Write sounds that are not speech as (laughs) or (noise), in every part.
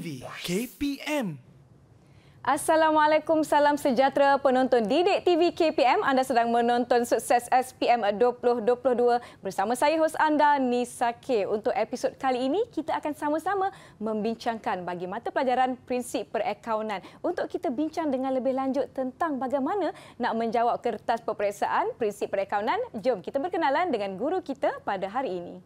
TV KPM. Assalamualaikum, salam sejahtera penonton Didik TV KPM. Anda sedang menonton Sukses SPM 2022 bersama saya hos anda Nisa K. Untuk episod kali ini kita akan sama-sama membincangkan bagi mata pelajaran prinsip perakaunan. Untuk kita bincang dengan lebih lanjut tentang bagaimana nak menjawab kertas peperiksaan prinsip perakaunan, jom kita berkenalan dengan guru kita pada hari ini.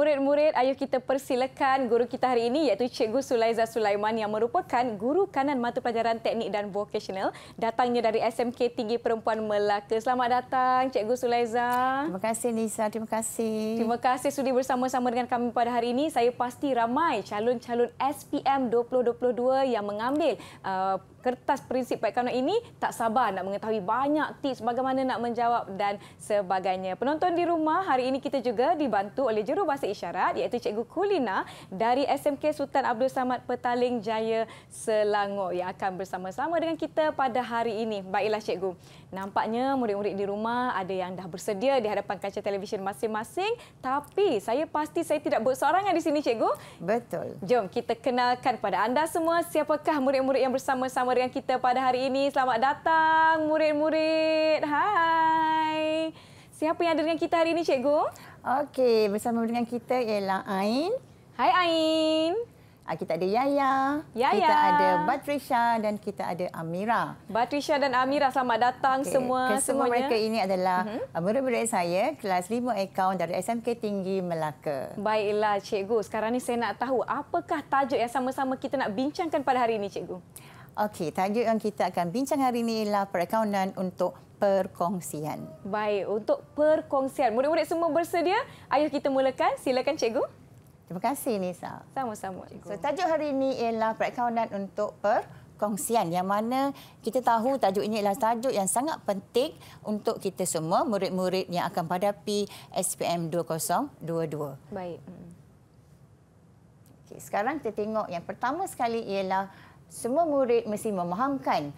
murid-murid, ayuh kita persilakan guru kita hari ini iaitu Cikgu Sulaiza Sulaiman yang merupakan guru kanan mata pelajaran teknik dan vokasional datangnya dari SMK Tinggi Perempuan Melaka. Selamat datang Cikgu Sulaiza. Terima kasih Nisa, terima kasih. Terima kasih sudi bersama-sama dengan kami pada hari ini. Saya pasti ramai calon-calon SPM 2022 yang mengambil uh, kertas prinsip Pak Kamnot ini tak sabar nak mengetahui banyak tips bagaimana nak menjawab dan sebagainya. Penonton di rumah hari ini kita juga dibantu oleh juru jurubahasa isyarat iaitu Cikgu Kulina dari SMK Sultan Abdul Samad Petaling Jaya Selangor yang akan bersama-sama dengan kita pada hari ini. Baiklah Cikgu. Nampaknya murid-murid di rumah ada yang dah bersedia di hadapan kaca televisyen masing-masing tapi saya pasti saya tidak bersorangan di sini Cikgu. Betul. Jom kita kenalkan kepada anda semua siapakah murid-murid yang bersama-sama bersama dengan kita pada hari ini. Selamat datang murid-murid. Hai. Siapa yang ada dengan kita hari ini, cikgu? Okey, bersama dengan kita ialah Ain. Hai Ain. Ah, kita ada Yaya, Yaya, kita ada Batrisha dan kita ada Amira. Batrisha dan Amira, selamat datang okay. semua. Kesemua semuanya. mereka ini adalah mhm. ah, murid-murid saya, kelas 5 akaun dari SMK Tinggi Melaka. Baiklah, Cikgu. Sekarang ni saya nak tahu apakah tajuk yang sama-sama kita nak bincangkan pada hari ini, Cikgu? Okey, tajuk yang kita akan bincang hari ini ialah perakaunan untuk perkongsian. Baik, untuk perkongsian. Murid-murid semua bersedia? Ayuh kita mulakan. Silakan cikgu. Terima kasih Nisa. Sama-sama. So, tajuk hari ini ialah perakaunan untuk per kongsian yang mana kita tahu tajuk ini adalah tajuk yang sangat penting untuk kita semua murid-murid yang akan hadapi SPM 2022. Baik. Mm. Okay, sekarang kita tengok yang pertama sekali ialah semua murid mesti memahamkan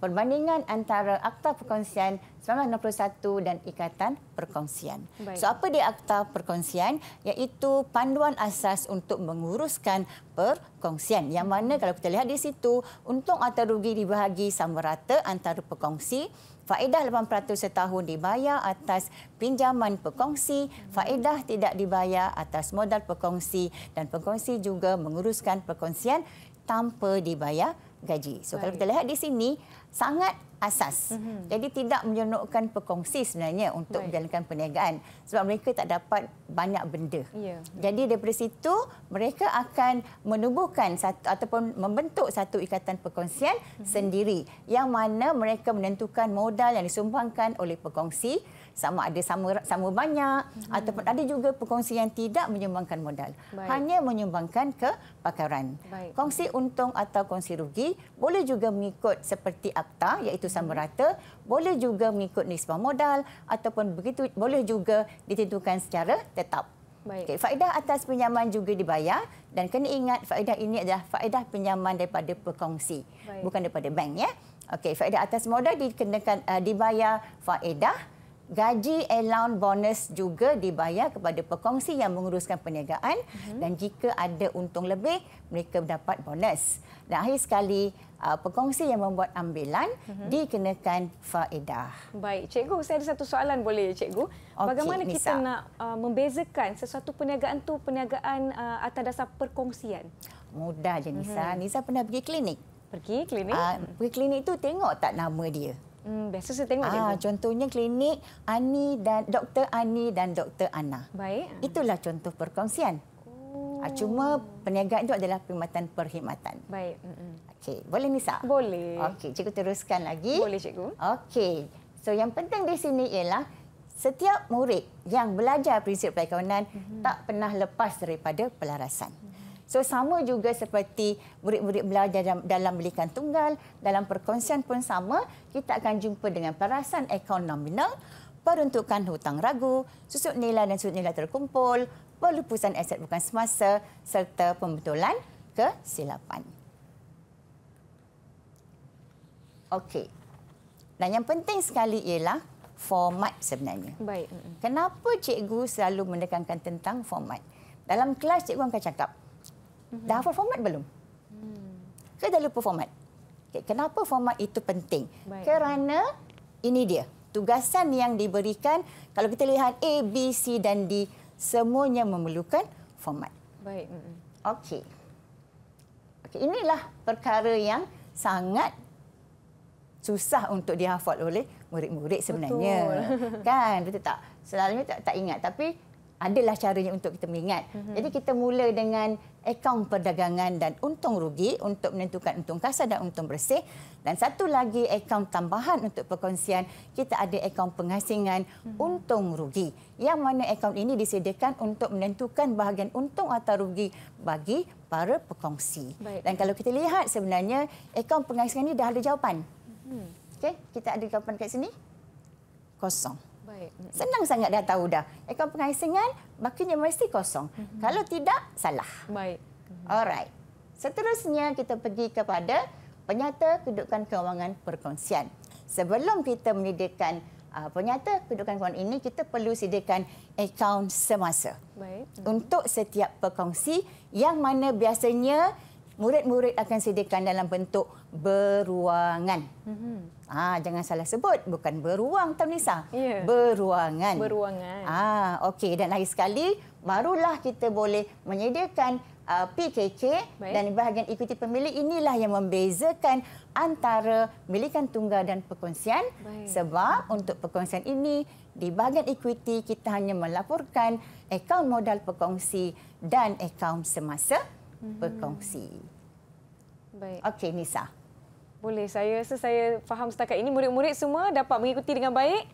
perbandingan antara Akta Perkongsian 1961 dan Ikatan Perkongsian. Baik. So apa dia Akta Perkongsian? Iaitu panduan asas untuk menguruskan perkongsian. Yang mana kalau kita lihat di situ, untung atau rugi dibahagi sama rata antara perkongsi, faedah 8% setahun dibayar atas pinjaman perkongsi, faedah tidak dibayar atas modal perkongsi dan perkongsi juga menguruskan perkongsian tanpa dibayar gaji. So Baik. kalau kita lihat di sini sangat asas. Mm -hmm. Jadi tidak menyenokkan perkongsi sebenarnya untuk Baik. menjalankan perniagaan sebab mereka tak dapat banyak benda. Yeah. Ya, Jadi daripada situ mereka akan menubuhkan satu ataupun membentuk satu ikatan perkongsian mm -hmm. sendiri yang mana mereka menentukan modal yang disumbangkan oleh perkongsi sama ada sama sama banyak hmm. ataupun ada juga perkongsian yang tidak menyumbangkan modal Baik. hanya menyumbangkan kepakaran Baik. kongsi untung atau kongsi rugi boleh juga mengikut seperti akta iaitu hmm. sama rata boleh juga mengikut nisbah modal ataupun begitu boleh juga ditentukan secara tetap Baik. Okay, faedah atas pinjaman juga dibayar dan kena ingat faedah ini adalah faedah pinjaman daripada perkongsi Baik. bukan daripada bank ya. Okey, faedah atas modal dikenakan uh, dibayar faedah gaji allowance bonus juga dibayar kepada pekongsi yang menguruskan perniagaan uh-huh. dan jika ada untung lebih mereka dapat bonus. Dan akhir sekali uh, perkongsi yang membuat ambilan uh-huh. dikenakan faedah. Baik, cikgu saya ada satu soalan boleh ya cikgu? Bagaimana okay, kita nak uh, membezakan sesuatu perniagaan tu perniagaan uh, atas dasar perkongsian? Mudah je Nisa. Uh-huh. Nisa pernah pergi klinik? Pergi klinik? Uh, pergi klinik tu tengok tak nama dia. Hmm, biasa saya tengok ah, dia. Contohnya klinik Ani dan Dr. Ani dan Dr. Ana. Baik. Itulah contoh perkongsian. Oh. Ah, cuma perniagaan itu adalah perkhidmatan perkhidmatan. Baik. Okay, boleh Nisa? Boleh. Okey, cikgu teruskan lagi. Boleh cikgu. Okey. So yang penting di sini ialah setiap murid yang belajar prinsip perkawinan mm-hmm. tak pernah lepas daripada pelarasan. mm So sama juga seperti murid-murid belajar dalam, belikan tunggal, dalam perkongsian pun sama, kita akan jumpa dengan perasan akaun nominal, peruntukan hutang ragu, susut nilai dan susut nilai terkumpul, pelupusan aset bukan semasa serta pembetulan kesilapan. Okey. Dan yang penting sekali ialah format sebenarnya. Baik. Kenapa cikgu selalu mendekankan tentang format? Dalam kelas cikgu akan cakap, hmm Dah hafal format belum? Hmm. Saya dah lupa format. Okay, kenapa format itu penting? Baik. Kerana ini dia. Tugasan yang diberikan kalau kita lihat A, B, C dan D semuanya memerlukan format. Baik. Okey. Okey, inilah perkara yang sangat susah untuk dihafal oleh murid-murid sebenarnya. Betul. (laughs) Kan? Betul tak? Selalunya tak tak ingat tapi adalah caranya untuk kita mengingat. Mm-hmm. Jadi kita mula dengan akaun perdagangan dan untung rugi untuk menentukan untung kasar dan untung bersih dan satu lagi akaun tambahan untuk perkongsian kita ada akaun pengasingan hmm. untung rugi yang mana akaun ini disediakan untuk menentukan bahagian untung atau rugi bagi para perkongsi Baik. dan kalau kita lihat sebenarnya akaun pengasingan ini dah ada jawapan hmm. okay kita ada jawapan kat sini kosong Senang sangat dah tahu dah. Akaun pengasingan bakinya mesti kosong. Kalau tidak salah. Baik. Alright. Seterusnya kita pergi kepada penyata kedudukan kewangan perkongsian. Sebelum kita menyediakan uh, penyata kedudukan kewangan ini, kita perlu sediakan akaun semasa. Baik. Untuk setiap perkongsi yang mana biasanya murid-murid akan sediakan dalam bentuk beruangan. Mhm. Ah, jangan salah sebut, bukan beruang Tan Nisa. Ya. Beruangan. Beruangan. Ah, okey dan lagi sekali barulah kita boleh menyediakan uh, PKK Baik. dan bahagian ikuti pemilik inilah yang membezakan antara milikan tunggal dan perkongsian. Baik. Sebab untuk perkongsian ini di bahagian ikuti kita hanya melaporkan akaun modal perkongsi dan akaun semasa mhm. perkongsi. Baik. Okey Nisa. Boleh. Saya rasa saya faham setakat ini murid-murid semua dapat mengikuti dengan baik.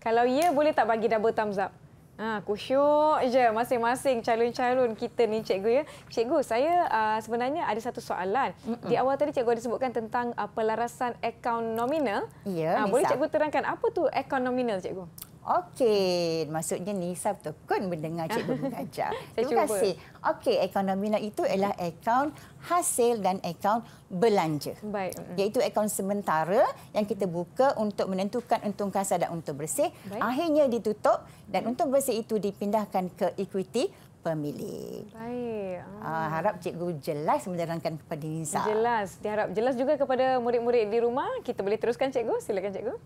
Kalau ya, boleh tak bagi double thumbs up? Ha, kusyuk je masing-masing calon-calon kita ni cikgu ya. Cikgu, saya uh, sebenarnya ada satu soalan. Mm-mm. Di awal tadi cikgu ada sebutkan tentang uh, pelarasan akaun nominal. Ya, ha, boleh cikgu terangkan apa tu akaun nominal cikgu? Okey, maksudnya Nisa betul kan mendengar cikgu (laughs) mengajar. Terima cuba. kasih. Okey, akaun nominal lah itu adalah akaun hasil dan akaun belanja. Baik. Iaitu akaun sementara yang kita buka untuk menentukan untung kasar dan untung bersih. Baik. Akhirnya ditutup dan untung bersih itu dipindahkan ke equity pemilik. Baik. Ah. Mm. harap cikgu jelas menjelaskan kepada Nisa. Jelas. Diharap jelas juga kepada murid-murid di rumah. Kita boleh teruskan cikgu. Silakan cikgu.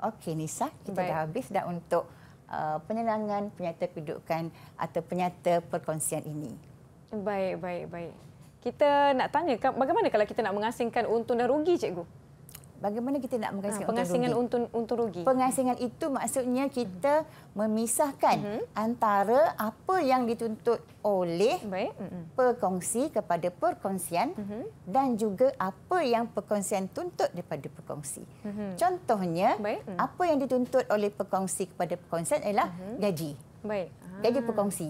Okey Nisa, kita Baik. dah habis dah untuk uh, penilangan penyata pendudukan atau penyata perkongsian ini. Baik, baik, baik. Kita nak tanya bagaimana kalau kita nak mengasingkan untung dan rugi cikgu? bagaimana kita nak mengasingkan ah, ha, pengasingan untung rugi. untung rugi pengasingan itu maksudnya kita memisahkan uh-huh. antara apa yang dituntut oleh Baik. Uh-huh. perkongsi kepada perkongsian uh-huh. dan juga apa yang perkongsian tuntut daripada perkongsi uh-huh. contohnya Uh-huh. apa yang dituntut oleh perkongsi kepada perkongsian ialah uh-huh. gaji Baik. gaji ah. perkongsi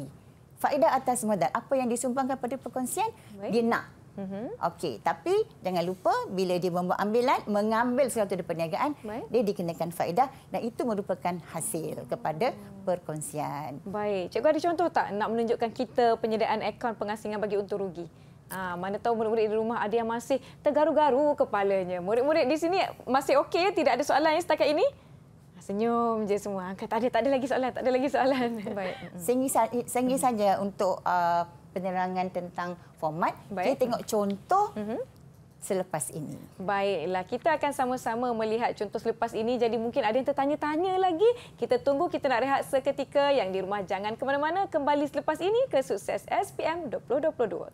faedah atas modal apa yang disumbangkan kepada perkongsian Baik. dia nak Mm-hmm. Okey, tapi jangan lupa bila dia membuat ambilan, mengambil sesuatu dari perniagaan, Baik. dia dikenakan faedah dan itu merupakan hasil kepada perkongsian. Baik, cikgu ada contoh tak nak menunjukkan kita penyediaan akaun pengasingan bagi untung rugi? Ha, mana tahu murid-murid di rumah ada yang masih tergaru-garu kepalanya. Murid-murid di sini masih okey, ya? tidak ada soalan yang setakat ini? Ah, senyum je semua. Angkat ah, tak ada, tak ada lagi soalan, tak ada lagi soalan. Baik. Sengi, sengi saja untuk uh, penerangan tentang format. Baik. Kita tengok contoh mm -hmm. selepas ini. Baiklah, kita akan sama-sama melihat contoh selepas ini. Jadi mungkin ada yang tertanya-tanya lagi. Kita tunggu, kita nak rehat seketika. Yang di rumah jangan ke mana-mana. Kembali selepas ini ke Sukses SPM 2022.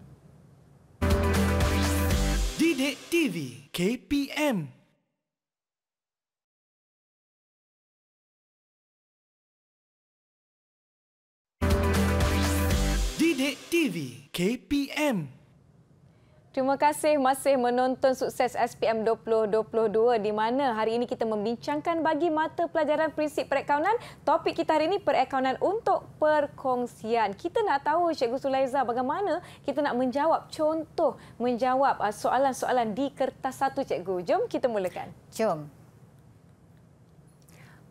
Didik TV KPM Sidik TV KPM Terima kasih masih menonton sukses SPM 2022 di mana hari ini kita membincangkan bagi mata pelajaran prinsip perakaunan. Topik kita hari ini perakaunan untuk perkongsian. Kita nak tahu Cikgu Sulaiza bagaimana kita nak menjawab contoh menjawab ah, soalan-soalan di kertas satu Cikgu. Jom kita mulakan. Jom.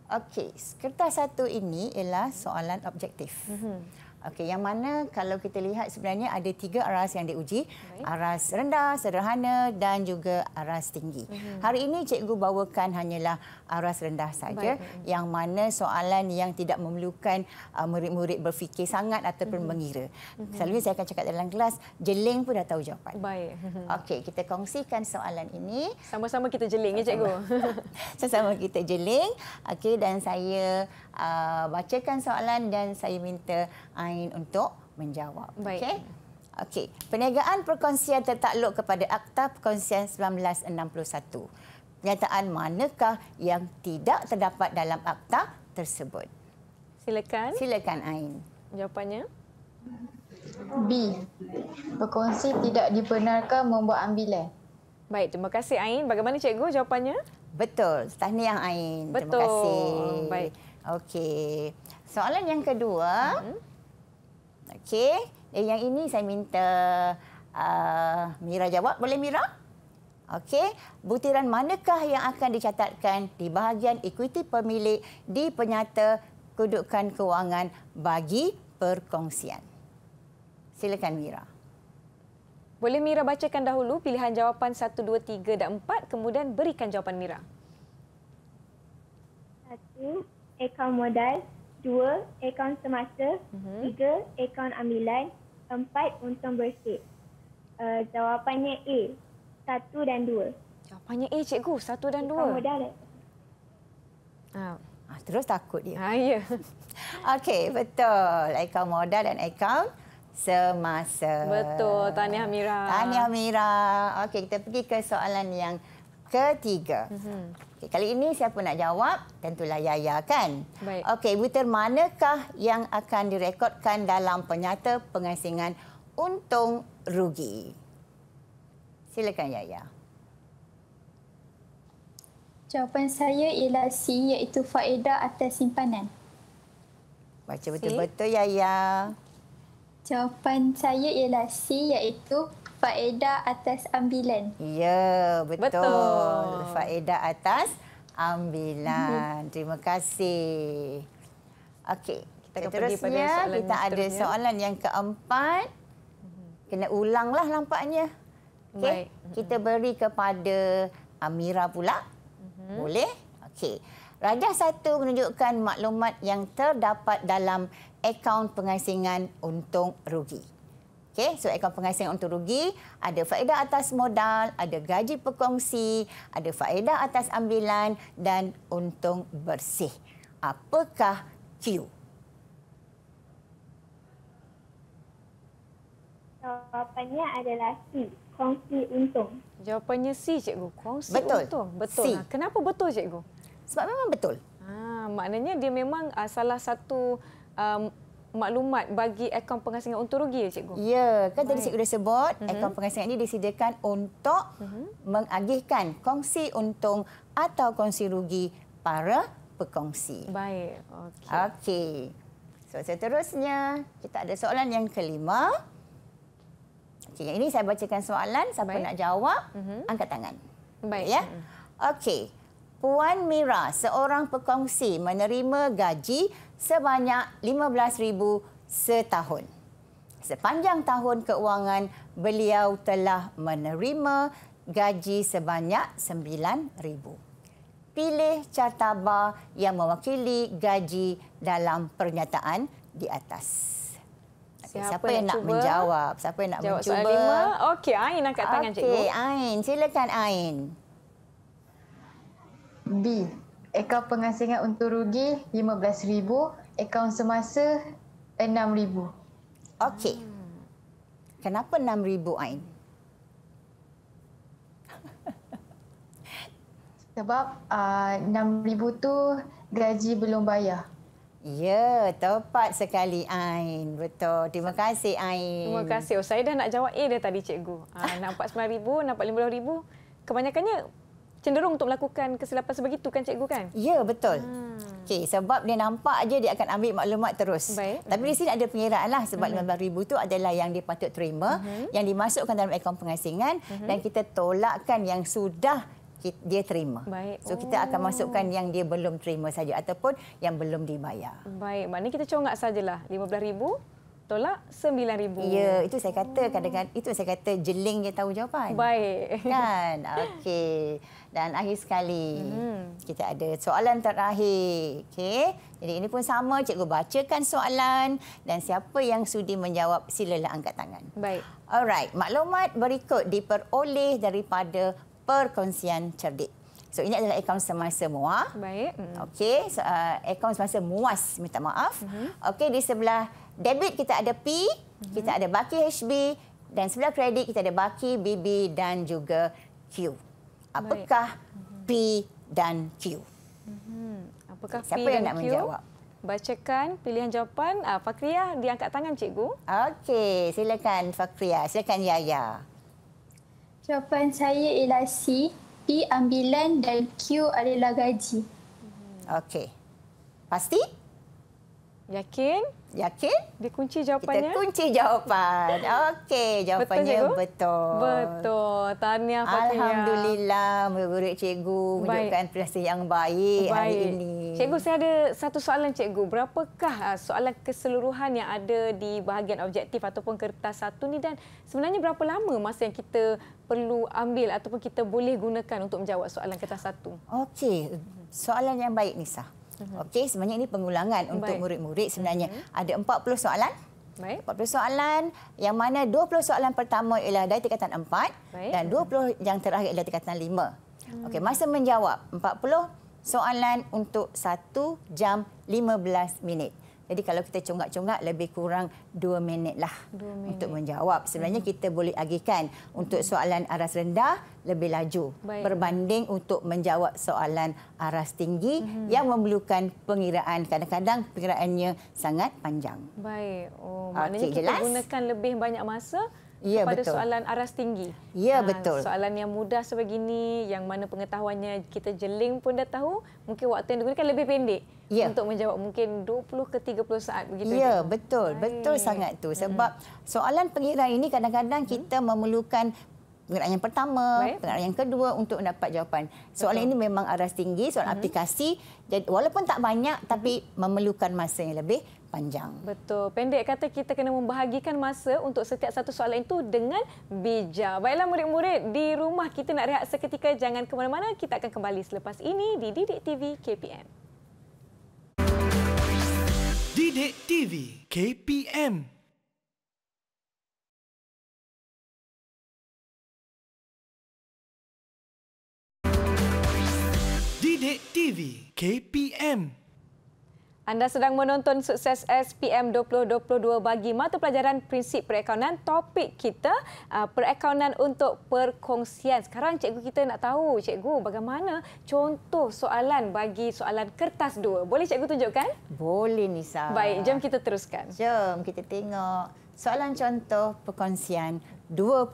Okey, kertas satu ini ialah soalan objektif. Mm-hmm. Okey, yang mana kalau kita lihat sebenarnya ada tiga aras yang diuji. Baik. Aras rendah, sederhana dan juga aras tinggi. Mm -hmm. Hari ini cikgu bawakan hanyalah aras rendah saja. Yang mana soalan yang tidak memerlukan uh, murid-murid uh, berfikir sangat ataupun mm -hmm. mengira. Mm -hmm. Selalunya saya akan cakap dalam kelas, jeling pun dah tahu jawapan. Baik. (laughs) Okey, kita kongsikan soalan ini. Sama-sama kita jeling ya cikgu. (laughs) Sama-sama kita jeling. Okey, dan saya uh, bacakan soalan dan saya minta... Uh, lain untuk menjawab. Baik. Okay? Okey, perniagaan perkongsian tertakluk kepada Akta Perkongsian 1961. Pernyataan manakah yang tidak terdapat dalam akta tersebut? Silakan. Silakan Ain. Jawapannya B. Perkongsi tidak dibenarkan membuat ambilan. Baik, terima kasih Ain. Bagaimana cikgu jawapannya? Betul. Tahniah Ain. Betul. Terima kasih. Baik. Okey. Soalan yang kedua, hmm. Okey. Yang ini saya minta uh, Mira jawab. Boleh Mira? Okey. Butiran manakah yang akan dicatatkan di bahagian ekuiti pemilik di penyata kedudukan kewangan bagi perkongsian? Silakan Mira. Boleh Mira bacakan dahulu pilihan jawapan 1, 2, 3 dan 4 kemudian berikan jawapan Mira. Satu, ekor modal. Dua, akaun semasa. Mm-hmm. Tiga, akaun ambilan. Empat, untung bersih. Uh, jawapannya A. Satu dan dua. Jawapannya A, cikgu. Satu dan dua. Kamu dah eh? Ah, terus takut dia. Ha, ya. (laughs) Okey, betul. Akaun modal dan akaun semasa. Betul. Tahniah Mira. Tahniah Mira. Okey, kita pergi ke soalan yang ketiga. Mm-hmm. Okey, kali ini siapa nak jawab? Tentulah Yaya kan. Okey, Twitter manakah yang akan direkodkan dalam penyata pengasingan untung rugi? Silakan Yaya. Jawapan saya ialah C iaitu faedah atas simpanan. Baca betul-betul Yaya. Jawapan saya ialah C iaitu faedah atas ambilan. Ya, betul. betul. Faedah atas ambilan. Hmm. Terima kasih. Okey, kita akan pergi pada soalan kita ada soalan yang keempat. Kena ulanglah nampaknya. Okey, kita beri kepada Amira pula. Hmm. Boleh? Okey. Rajah satu menunjukkan maklumat yang terdapat dalam akaun pengasingan untung rugi. Okey, so akaun pengasingan untuk rugi ada faedah atas modal, ada gaji perkongsi, ada faedah atas ambilan dan untung bersih. Apakah Q? Jawapannya adalah C, kongsi untung. Jawapannya C, cikgu. Kongsi betul. untung. Betul. C. Ah, kenapa betul, cikgu? Sebab memang betul. Ah, maknanya dia memang ah, salah satu um, maklumat bagi akaun pengasingan untuk rugi ya cikgu? Ya, kan Baik. tadi cikgu dah sebut mm-hmm. akaun pengasingan ini disediakan untuk mm-hmm. mengagihkan kongsi untung atau kongsi rugi para pekongsi. Baik, okey. Okey. So, seterusnya, kita ada soalan yang kelima. Okey, ini saya bacakan soalan, siapa Baik. nak jawab mm-hmm. angkat tangan. Baik ya. Mhm. Okey. Puan Mira, seorang pekongsi menerima gaji sebanyak 15,000 setahun. Sepanjang tahun keuangan, beliau telah menerima gaji sebanyak 9,000. Pilih carta bar yang mewakili gaji dalam pernyataan di atas. Siapa, Siapa yang, yang nak cuba? menjawab? Siapa yang nak Jawab mencuba? Okey, Ain angkat tangan okay, cikgu. Okey, Ain. Silakan Ain. B akaun pengasingan untuk rugi RM15,000, akaun semasa RM6,000. Okey. Hmm. Kenapa RM6,000, Ain? Sebab RM6,000 uh, ah, tu gaji belum bayar. Ya, tepat sekali Ain. Betul. Terima kasih Ain. Terima kasih. Oh, saya dah nak jawab A dia tadi cikgu. Ah, nampak RM9,000, nampak RM50,000. Kebanyakannya cenderung untuk melakukan kesilapan sebegitu kan cikgu kan? Ya, betul. Hmm. Okey, sebab dia nampak aja dia akan ambil maklumat terus. Baik. Tapi hmm. di sini ada lah sebab RM15,000 hmm. ribu tu adalah yang dia patut terima hmm. yang dimasukkan dalam akaun pengasingan hmm. dan kita tolakkan yang sudah dia terima. Baik. So kita akan oh. masukkan yang dia belum terima saja ataupun yang belum dibayar. Baik. Maknanya kita congak sajalah ribu tolak 9000. Ya, itu saya kata kadang-kadang itu saya kata jeling dia tahu jawapan. Baik. Kan? Okey. Dan akhir sekali hmm. kita ada soalan terakhir. Okey. Jadi ini pun sama cikgu bacakan soalan dan siapa yang sudi menjawab silalah angkat tangan. Baik. Alright, maklumat berikut diperoleh daripada perkongsian cerdik. So ini adalah akaun semasa muah. Baik. Hmm. Okey, so, uh, akaun semasa muas minta maaf. Uh-huh. Okey, di sebelah debit kita ada P, mm-hmm. kita mhm. ada baki HB dan sebelah kredit kita ada baki BB dan juga Q. Apakah Baik. P dan Q? Mm-hmm. Apakah Siapa P dan yang nak Q? menjawab? Bacakan pilihan jawapan. Ah, Fakriah diangkat tangan cikgu. Okey, silakan Fakria. Silakan Yaya. Jawapan saya ialah C. P ambilan dan Q adalah gaji. Okey. Pasti? Yakin? Yakin? Dia kunci jawapannya. Kita kunci jawapan. Okey, jawapannya betul, betul. Betul. Tahniah Fatiha. Alhamdulillah, murid-murid cikgu menunjukkan prestasi yang baik, baik hari ini. Cikgu, saya ada satu soalan cikgu. Berapakah ah, soalan keseluruhan yang ada di bahagian objektif ataupun kertas satu ni dan sebenarnya berapa lama masa yang kita perlu ambil ataupun kita boleh gunakan untuk menjawab soalan kertas satu? Okey, soalan yang baik, Nisa. Mhm. Okey, sebenarnya ini pengulangan Baik. untuk murid-murid sebenarnya. Mhm. Ada 40 soalan. Baik. 40 soalan yang mana 20 soalan pertama ialah dari tingkatan 4 Baik. dan 20 yang terakhir ialah tingkatan 5. Hmm. Okey, masa menjawab 40 soalan untuk 1 jam 15 minit. Jadi kalau kita congak-congak lebih kurang 2 minitlah minit. Lah untuk menjawab. Sebenarnya hmm. kita boleh agihkan untuk soalan aras rendah lebih laju Baik. berbanding untuk menjawab soalan aras tinggi hmm. yang memerlukan pengiraan kadang-kadang pengiraannya sangat panjang. Baik. Oh, ah, maknanya okay, kita jelas? gunakan lebih banyak masa ya, kepada betul. soalan aras tinggi. Ya, ha, betul. Soalan yang mudah sebegini, yang mana pengetahuannya kita jeling pun dah tahu, mungkin waktu yang digunakan lebih pendek ya. untuk menjawab mungkin 20 ke 30 saat. begitu. Ya, je. betul. Hai. Betul sangat tu. Hmm. Sebab hmm. soalan pengiraan ini kadang-kadang hmm. kita memerlukan Pengarahan yang pertama, pengarahan yang kedua untuk mendapat jawapan. Soalan Betul. ini memang aras tinggi, soalan mm-hmm. aplikasi. Jadi, walaupun tak banyak, tapi hmm. memerlukan masa yang lebih panjang. Betul. Pendek kata kita kena membahagikan masa untuk setiap satu soalan itu dengan bijak. Baiklah murid-murid, di rumah kita nak rehat seketika. Jangan ke mana-mana. Kita akan kembali selepas ini di Didik TV KPM. Didik TV KPM. Didik TV KPM anda sedang menonton Sukses SPM 2022 bagi mata pelajaran prinsip perakaunan. Topik kita uh, perakaunan untuk perkongsian. Sekarang cikgu kita nak tahu cikgu bagaimana contoh soalan bagi soalan kertas dua. Boleh cikgu tunjukkan? Boleh Nisa. Baik, jom kita teruskan. Jom kita tengok soalan contoh perkongsian 25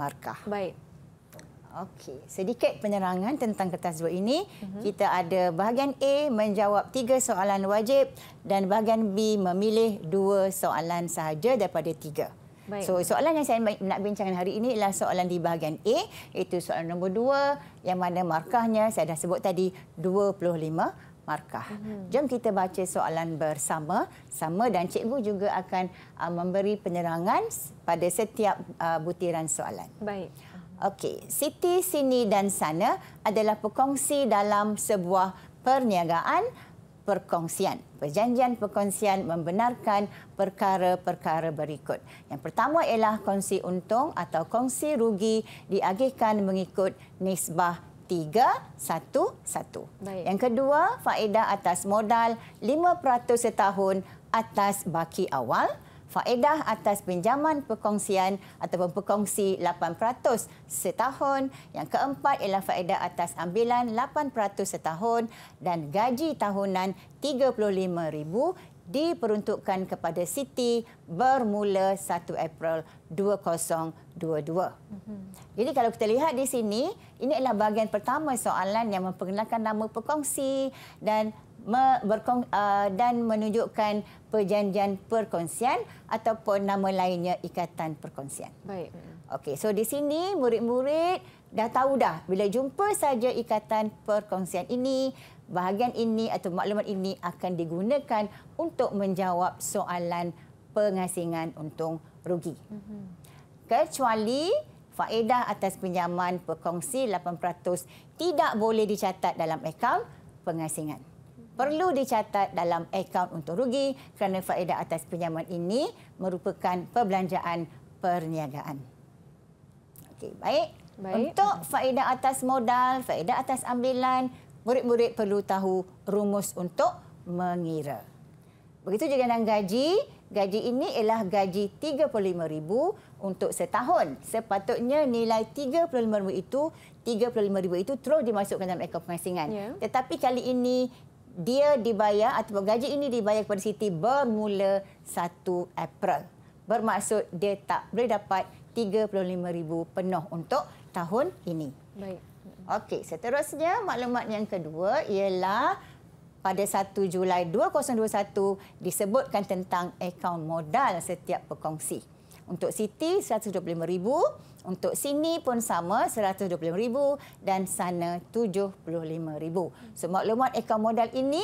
markah. Baik. Okey, sedikit penerangan tentang kertas dua ini. Uh-huh. Kita ada bahagian A menjawab tiga soalan wajib dan bahagian B memilih dua soalan sahaja daripada tiga. So, soalan yang saya nak bincangkan hari ini adalah soalan di bahagian A, iaitu soalan nombor dua yang mana markahnya saya dah sebut tadi 25 markah. Uh-huh. Jom kita baca soalan bersama. Sama dan cikgu juga akan ah, memberi penerangan pada setiap ah, butiran soalan. Baik. Okey, Siti sini dan sana adalah perkongsi dalam sebuah perniagaan perkongsian. Perjanjian perkongsian membenarkan perkara-perkara berikut. Yang pertama ialah kongsi untung atau kongsi rugi diagihkan mengikut nisbah 3-1-1. Yang kedua, faedah atas modal 5% setahun atas baki awal faedah atas pinjaman perkongsian ataupun perkongsi 8% setahun. Yang keempat ialah faedah atas ambilan 8% setahun dan gaji tahunan RM35,000 diperuntukkan kepada Siti bermula 1 April 2022. Mhm. Jadi kalau kita lihat di sini, ini adalah bahagian pertama soalan yang memperkenalkan nama perkongsi dan berkong, uh, dan menunjukkan perjanjian perkongsian ataupun nama lainnya ikatan perkongsian. Baik. Okey, so di sini murid-murid dah tahu dah bila jumpa saja ikatan perkongsian ini, bahagian ini atau maklumat ini akan digunakan untuk menjawab soalan pengasingan untung rugi. Mhm. Kecuali faedah atas pinjaman perkongsi 8% tidak boleh dicatat dalam akaun pengasingan perlu dicatat dalam akaun untung rugi kerana faedah atas pinjaman ini merupakan perbelanjaan perniagaan. Okey, baik. baik. Untuk faedah atas modal, faedah atas ambilan, murid-murid perlu tahu rumus untuk mengira. Begitu juga dengan gaji. Gaji ini ialah gaji RM35,000 untuk setahun. Sepatutnya nilai RM35,000 itu RM35,000 itu terus dimasukkan dalam akaun pengasingan. Yeah. Tetapi kali ini dia dibayar atau gaji ini dibayar kepada Siti bermula 1 April. Bermaksud dia tak boleh dapat 35,000 penuh untuk tahun ini. Baik. Okey, seterusnya maklumat yang kedua ialah pada 1 Julai 2021 disebutkan tentang akaun modal setiap pekongsi Untuk Siti 125,000 untuk sini pun sama RM125,000 dan sana RM75,000. So maklumat ekor modal ini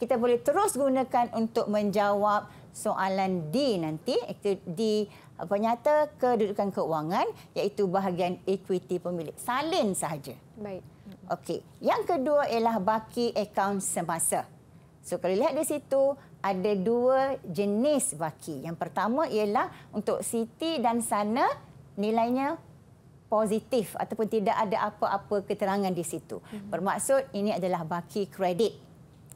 kita boleh terus gunakan untuk menjawab soalan D nanti. D apa kedudukan keuangan iaitu bahagian equity pemilik. Salin sahaja. Baik. Okey. Yang kedua ialah baki akaun semasa. So kalau lihat di situ ada dua jenis baki. Yang pertama ialah untuk Siti dan Sana nilainya positif ataupun tidak ada apa-apa keterangan di situ. Hmm. Bermaksud ini adalah baki kredit.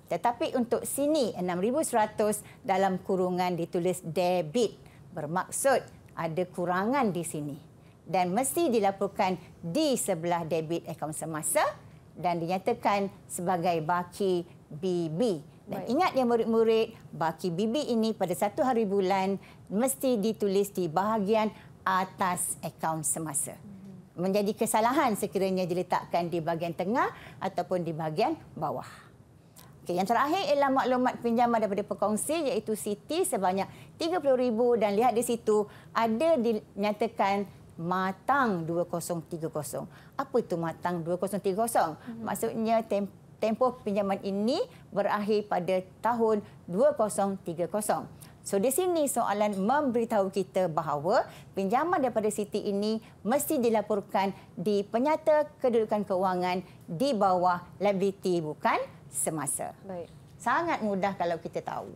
Tetapi untuk sini 6100 dalam kurungan ditulis debit. Bermaksud ada kurangan di sini dan mesti dilaporkan di sebelah debit akaun semasa dan dinyatakan sebagai baki BB. Dan Baik. ingat yang murid-murid, baki BB ini pada satu hari bulan mesti ditulis di bahagian atas akaun semasa. Menjadi kesalahan sekiranya diletakkan di bahagian tengah ataupun di bahagian bawah. Okay, yang terakhir ialah maklumat pinjaman daripada perkongsi iaitu Siti sebanyak RM30,000 dan lihat di situ ada dinyatakan matang 2030. Apa itu matang 2030? Hmm. Maksudnya tempoh pinjaman ini berakhir pada tahun 2030. So di sini soalan memberitahu kita bahawa pinjaman daripada Siti ini mesti dilaporkan di penyata kedudukan kewangan di bawah liability bukan semasa. Baik. Sangat mudah kalau kita tahu.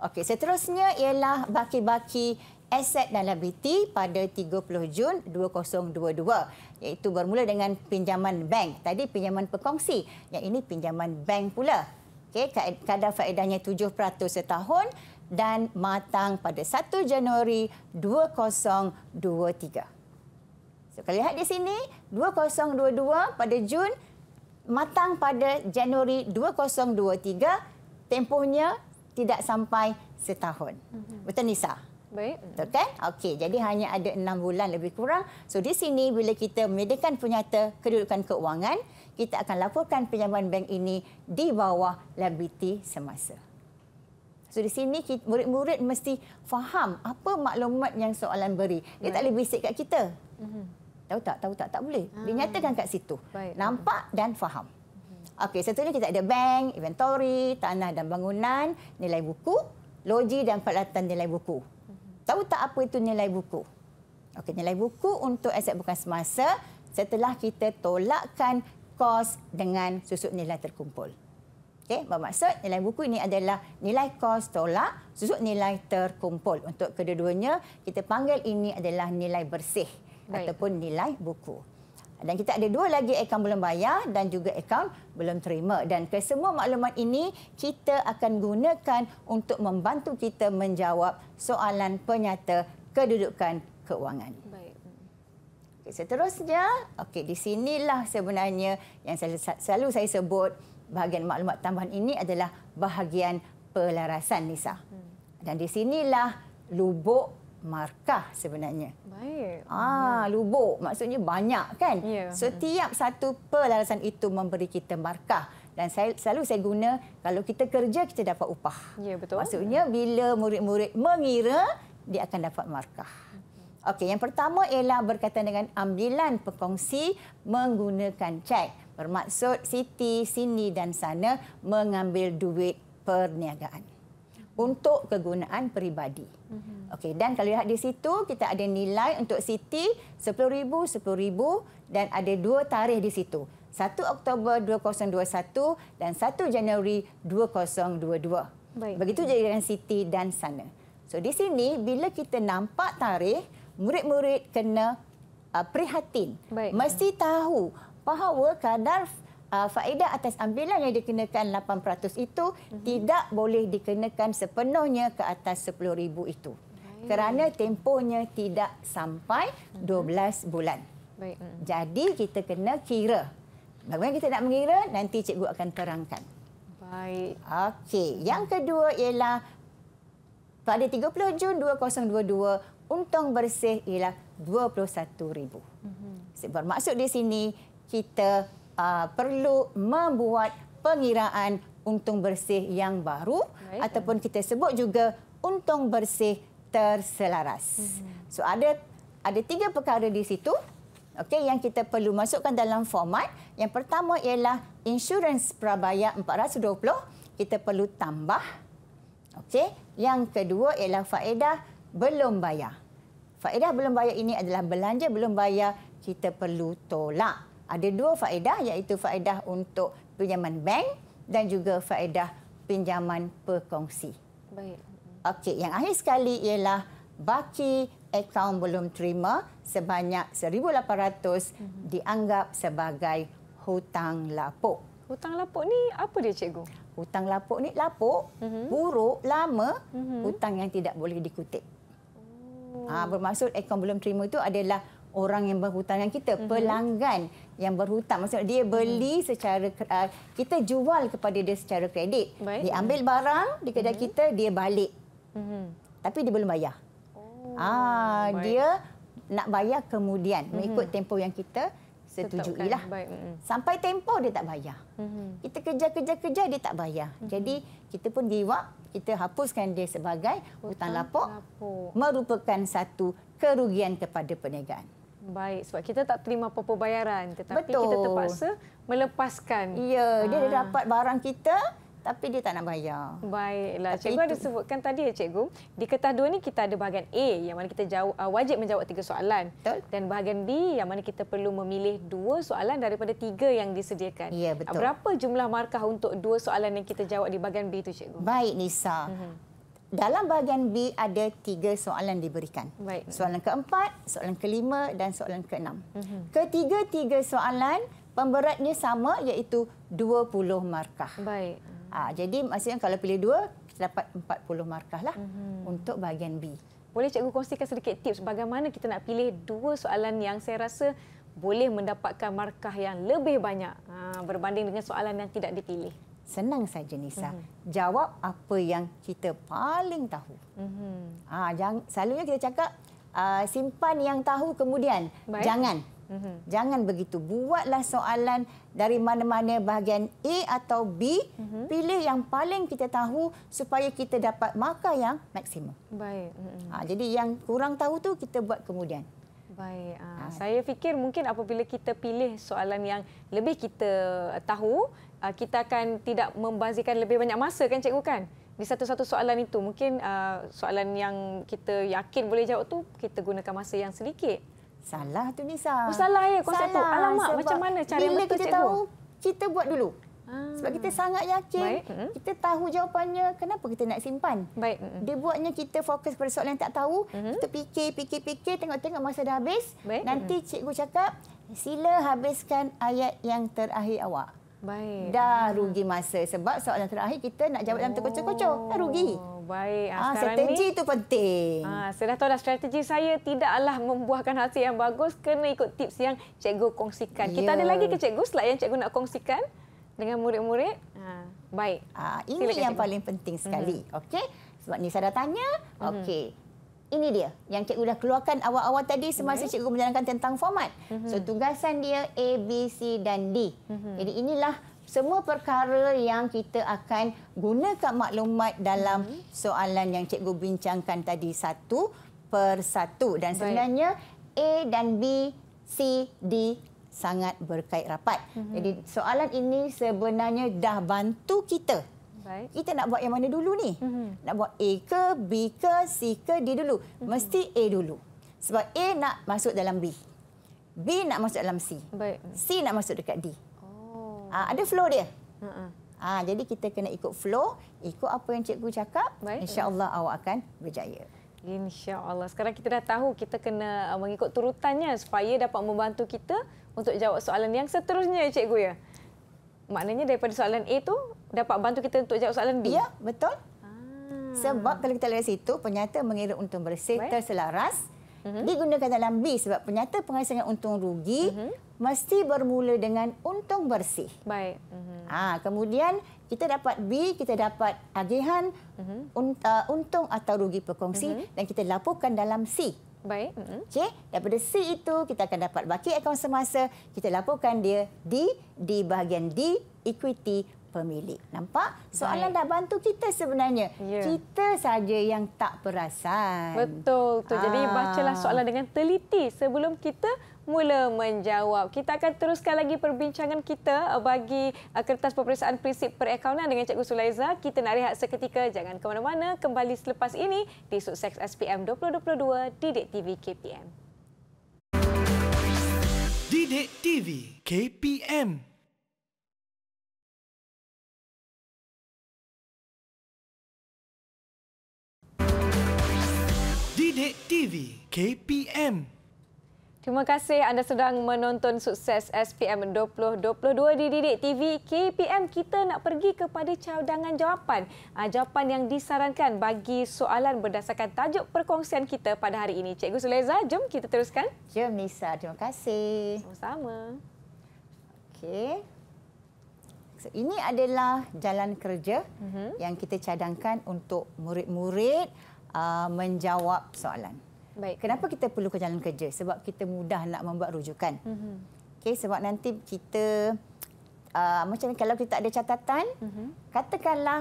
Okey, seterusnya ialah baki-baki aset dan liability pada 30 Jun 2022 iaitu bermula dengan pinjaman bank. Tadi pinjaman perkongsi, yang ini pinjaman bank pula okey kadar faedahnya 7% setahun dan matang pada 1 Januari 2023. So kalau lihat di sini 2022 pada Jun matang pada Januari 2023 tempohnya tidak sampai setahun. Mm-hmm. Betul Nisa? Baik. Betul kan? Okey, jadi hanya ada enam bulan lebih kurang. So di sini bila kita membedakan penyata kedudukan keuangan, kita akan laporkan pinjaman bank ini di bawah liabiliti semasa. So di sini murid-murid mesti faham apa maklumat yang soalan beri. Dia Baik. tak boleh bisik kat kita. Mm-hmm. Tahu tak? Tahu tak? Tak boleh. Ah. Dinyatakan kat situ. Baik. Nampak dan faham. Mhm. Okey, satu kita ada bank, inventory, tanah dan bangunan, nilai buku, loji dan peralatan nilai buku. Tahu tak apa itu nilai buku? Okey, nilai buku untuk aset bukan semasa setelah kita tolakkan kos dengan susut nilai terkumpul. Okey, bermaksud nilai buku ini adalah nilai kos tolak susut nilai terkumpul. Untuk kedua-duanya, kita panggil ini adalah nilai bersih Baik. ataupun nilai buku. Dan kita ada dua lagi akaun belum bayar dan juga akaun belum terima. Dan kesemua maklumat ini kita akan gunakan untuk membantu kita menjawab soalan penyata kedudukan keuangan. Baik. Okay, seterusnya, okay, di sinilah sebenarnya yang selalu saya sebut bahagian maklumat tambahan ini adalah bahagian pelarasan, Nisa. Hmm. Dan di sinilah lubuk markah sebenarnya. Baik. Ah, hmm. lubuk maksudnya banyak kan? Ya. Setiap so, satu pelarasan itu memberi kita markah dan saya selalu saya guna kalau kita kerja kita dapat upah. Ya, betul. Maksudnya bila murid-murid mengira dia akan dapat markah. Hmm. Okey, yang pertama ialah berkaitan dengan ambilan perkongsi menggunakan cek. Bermaksud Siti, Sini dan Sana mengambil duit perniagaan untuk kegunaan peribadi. Mm-hmm. Okay, dan kalau lihat di situ kita ada nilai untuk Siti 10000, 10000 dan ada dua tarikh di situ. 1 Oktober 2021 dan 1 Januari 2022. Baik. Begitu jadi dengan Siti dan sana. So di sini bila kita nampak tarikh, murid-murid kena uh, prihatin. Baik. Mesti tahu bahawa kadar uh, faedah atas ambilan yang dikenakan 8% itu mm-hmm. tidak boleh dikenakan sepenuhnya ke atas 10000 itu. Kerana tempohnya tidak sampai 12 mhm. bulan. Baik. Mm. Jadi kita kena kira. Bagaimana kita nak mengira? Nanti cikgu akan terangkan. Baik. Okey. Yang kedua ialah pada 30 Jun 2022, untung bersih ialah RM21,000. Mhm. Bermaksud di sini, kita uh, perlu membuat pengiraan untung bersih yang baru right. ataupun kita sebut juga untung bersih terselaras. Mm-hmm. So ada ada tiga perkara di situ. Okey yang kita perlu masukkan dalam format. Yang pertama ialah insurans prabaya 420 kita perlu tambah. Okey, yang kedua ialah faedah belum bayar. Faedah belum bayar ini adalah belanja belum bayar kita perlu tolak ada dua faedah iaitu faedah untuk pinjaman bank dan juga faedah pinjaman perkongsi. Baik. Okey, yang akhir sekali ialah baki akaun belum terima sebanyak 1800 mhm. dianggap sebagai hutang lapuk. Hutang lapuk ni apa dia cikgu? Hutang lapuk ni lapuk, mm-hmm. buruk, lama, mm-hmm. hutang yang tidak boleh dikutip. Oh. Ha, bermaksud akaun belum terima itu adalah orang yang berhutang dengan kita, mm-hmm. pelanggan yang berhutang maksudnya dia beli hmm. secara uh, kita jual kepada dia secara kredit Baik. dia ambil barang di kedai hmm. kita dia balik hmm. tapi dia belum bayar oh. ah Baik. dia nak bayar kemudian hmm. mengikut tempoh yang kita setujui lah. Hmm. sampai tempoh dia tak bayar hmm. kita kerja-kerja-kerja dia tak bayar hmm. jadi kita pun diwak kita hapuskan dia sebagai hutang, lapor, lapuk, merupakan satu kerugian kepada perniagaan. Baik, sebab kita tak terima apa-apa bayaran. Tetapi Betul. kita terpaksa melepaskan. Ya, ha. dia dah dapat barang kita tapi dia tak nak bayar. Baiklah. Tapi Cikgu itu... ada sebutkan tadi ya Cikgu. Di kertas dua ni kita ada bahagian A yang mana kita jawab, ah, wajib menjawab tiga soalan. Betul. Dan bahagian B yang mana kita perlu memilih dua soalan daripada tiga yang disediakan. Ya, betul. Berapa jumlah markah untuk dua soalan yang kita jawab di bahagian B tu Cikgu? Baik Nisa. Mm-hmm. Dalam bahagian B ada tiga soalan diberikan. Baik. Soalan keempat, soalan kelima dan soalan keenam. Mhm. Ketiga-tiga soalan pemberatnya sama iaitu 20 markah. Baik. Ha, jadi maksudnya kalau pilih dua, kita dapat 40 markah lah mm-hmm. untuk bahagian B. Boleh cikgu kongsikan sedikit tips bagaimana kita nak pilih dua soalan yang saya rasa boleh mendapatkan markah yang lebih banyak ha, berbanding dengan soalan yang tidak dipilih. Senang saja Nisa. Mm-hmm. Jawab apa yang kita paling tahu. Mm-hmm. Ah, jangan, selalunya kita cakap uh, simpan yang tahu kemudian. Baik. Jangan. Mm-hmm. Jangan begitu. Buatlah soalan dari mana-mana bahagian A atau B. Mm-hmm. Pilih yang paling kita tahu supaya kita dapat maka yang maksimum. Baik. Mm-hmm. Ah, jadi yang kurang tahu tu kita buat kemudian. Baik. Ah, ah, saya fikir mungkin apabila kita pilih soalan yang lebih kita tahu uh, kita akan tidak membazirkan lebih banyak masa kan cikgu kan di satu-satu soalan itu mungkin uh, soalan yang kita yakin boleh jawab tu kita gunakan masa yang sedikit salah tu Nisa oh, salah ya konsep salah. tu alamak Sebab macam mana cara bila betul cikgu? tahu kita buat dulu ah. sebab kita sangat yakin Baik. kita tahu jawapannya kenapa kita nak simpan. Baik. Dia buatnya kita fokus pada soalan yang tak tahu, uh kita fikir, fikir, fikir, tengok-tengok masa dah habis. Baik. Nanti cikgu cakap, sila habiskan ayat yang terakhir awak. Baik. Dah hmm. rugi masa sebab soalan terakhir kita nak jawab dalam terkocok-kocok. Dah rugi. Oh, baik. Ha, strategi itu penting. Ha, saya dah tahu dah strategi saya tidaklah membuahkan hasil yang bagus. Kena ikut tips yang cikgu kongsikan. Ya. Kita ada ya. lagi ke cikgu selain yang cikgu nak kongsikan dengan murid-murid? Ha. Baik. Ha, ini Silakan yang cikgu. paling penting sekali. Hmm. Okey. Sebab ni saya dah tanya. Mm-hmm. Okey. Ini dia yang cikgu dah keluarkan awal-awal tadi semasa okay. cikgu menjalankan tentang format. Mm-hmm. So tugasan dia A B C dan D. Mm-hmm. Jadi inilah semua perkara yang kita akan gunakan maklumat dalam mm-hmm. soalan yang cikgu bincangkan tadi satu per satu dan sebenarnya Baik. A dan B, C, D sangat berkait rapat. Mm-hmm. Jadi soalan ini sebenarnya dah bantu kita Right. Kita nak buat yang mana dulu ni? Mm-hmm. Nak buat A ke B ke C ke D dulu? Mm-hmm. Mesti A dulu. Sebab A nak masuk dalam B. B nak masuk dalam C. Baik. C nak masuk dekat D. Oh. Ha, ada flow dia. Ah, jadi kita kena ikut flow, ikut apa yang cikgu cakap. InsyaAllah awak akan berjaya. InsyaAllah. Sekarang kita dah tahu kita kena uh, mengikut turutannya supaya dapat membantu kita untuk jawab soalan yang seterusnya, cikgu. ya. Maknanya daripada soalan A tu dapat bantu kita untuk jawab soalan B. Ya, betul. Ah. Sebab kalau kita lihat situ, penyata mengira untung bersih Baik. terselaras. Uh-huh. Digunakan dalam B sebab penyata penghasilan untung rugi uh-huh. mesti bermula dengan untung bersih. Baik. Uh-huh. Ha, kemudian kita dapat B, kita dapat agihan uh-huh. untung atau rugi perkongsi uh-huh. dan kita laporkan dalam C. Baik. Uh-huh. Okay. Daripada C itu, kita akan dapat baki akaun semasa. Kita laporkan dia di, di bahagian D, equity pemilik. Nampak? Soalan Baik. dah bantu kita sebenarnya. Ya. Kita saja yang tak perasan. Betul. Tu. Jadi ah. bacalah soalan dengan teliti sebelum kita mula menjawab. Kita akan teruskan lagi perbincangan kita eh, bagi eh, kertas peperiksaan prinsip perakaunan dengan Cikgu Sulaiza. Kita nak rehat seketika. Jangan ke mana-mana. Kembali selepas ini di Sukses SPM 2022 di Didik TV KPM. Didik TV KPM. Didik TV KPM. Terima kasih anda sedang menonton sukses SPM 2022 di Didik TV KPM. Kita nak pergi kepada cadangan jawapan. Ah, jawapan yang disarankan bagi soalan berdasarkan tajuk perkongsian kita pada hari ini. Cikgu Suleza, jom kita teruskan. Jom Nisa, terima kasih. Sama-sama. Okey. So, ini adalah jalan kerja mm-hmm. yang kita cadangkan untuk murid-murid uh, menjawab soalan. Baik. Kenapa kita perlukan jalan kerja? Sebab kita mudah nak membuat rujukan. Mm-hmm. Okay, sebab nanti kita uh, macam kalau kita tak ada catatan, mm-hmm. katakanlah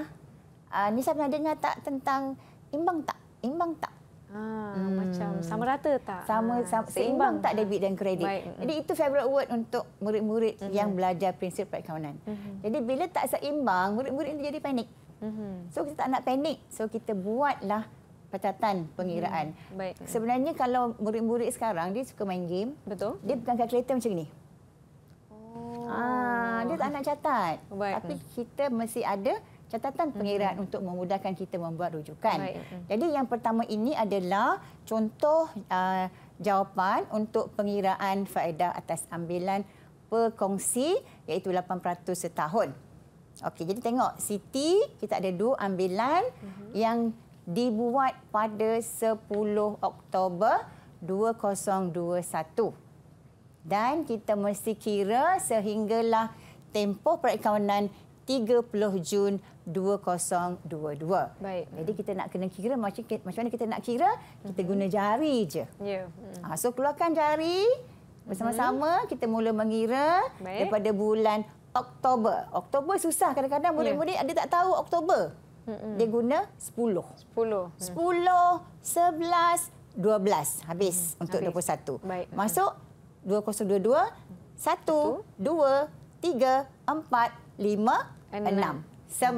uh, ni saya pernah dengar tak tentang imbang tak? Imbang tak? Ah, hmm. Macam sama rata tak? Sama, ah, sama seimbang. seimbang tak lah. debit dan kredit. Baik. Mm. Jadi itu favorite word untuk murid-murid mm-hmm. yang belajar prinsip perakaunan. Mm-hmm. Jadi bila tak seimbang, murid-murid itu jadi panik. Mm-hmm. So kita tak nak panik. So kita buatlah pencatatan pengiraan. Hmm. Baik. Sebenarnya kalau murid-murid sekarang dia suka main game. Betul. Dia pegang kalkulator macam ni. Oh. Ah, dia tak nak catat. Baik. Tapi kita mesti ada catatan hmm. pengiraan hmm. untuk memudahkan kita membuat rujukan. Baik. Hmm. Jadi yang pertama ini adalah contoh uh, jawapan untuk pengiraan faedah atas ambilan perkongsi iaitu 8% setahun. Okey, jadi tengok Siti kita ada dua ambilan uh-huh. yang dibuat pada 10 Oktober 2021. Dan kita mesti kira sehinggalah tempoh perakaunan 30 Jun 2022. Baik. Jadi kita nak kena kira macam macam mana kita nak kira? Kita mhm. guna jari je. Ya. Yeah. Hmm. So keluarkan jari bersama-sama mhm. kita mula mengira Baik. daripada bulan Oktober. Oktober susah kadang-kadang murid-murid ya. ada tak tahu Oktober mm Dia guna 10. 10. 10, 11, 12 habis mm. untuk habis. 21. Baik. Masuk 2022 1 2 3 4 5 6 9.